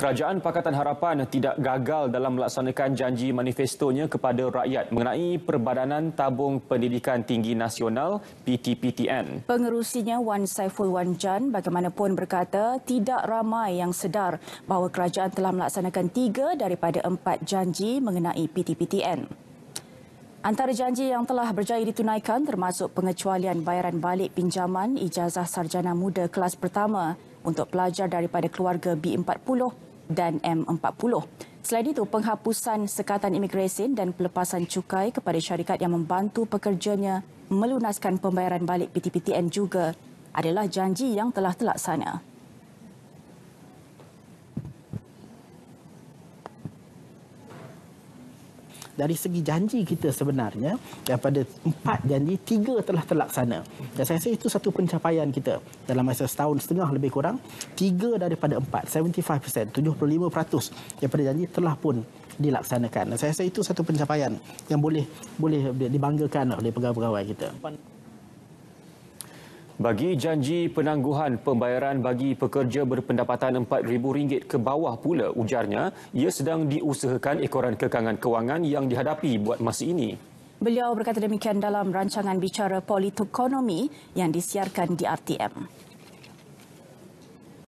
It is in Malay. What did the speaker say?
Kerajaan Pakatan Harapan tidak gagal dalam melaksanakan janji manifestonya kepada rakyat mengenai Perbadanan Tabung Pendidikan Tinggi Nasional PTPTN. Pengerusinya Wan Saiful Wan Jan bagaimanapun berkata tidak ramai yang sedar bahawa kerajaan telah melaksanakan tiga daripada empat janji mengenai PTPTN. Antara janji yang telah berjaya ditunaikan termasuk pengecualian bayaran balik pinjaman ijazah sarjana muda kelas pertama untuk pelajar daripada keluarga B40 dan M40. Selain itu, penghapusan sekatan imigresen dan pelepasan cukai kepada syarikat yang membantu pekerjanya melunaskan pembayaran balik PTPTN juga adalah janji yang telah telaksana. dari segi janji kita sebenarnya daripada empat janji tiga telah terlaksana dan saya rasa itu satu pencapaian kita dalam masa setahun setengah lebih kurang tiga daripada empat 75% 75% daripada janji telah pun dilaksanakan dan saya rasa itu satu pencapaian yang boleh boleh dibanggakan oleh pegawai-pegawai kita bagi janji penangguhan pembayaran bagi pekerja berpendapatan RM4,000 ke bawah pula ujarnya, ia sedang diusahakan ekoran kekangan kewangan yang dihadapi buat masa ini. Beliau berkata demikian dalam rancangan bicara politik ekonomi yang disiarkan di RTM.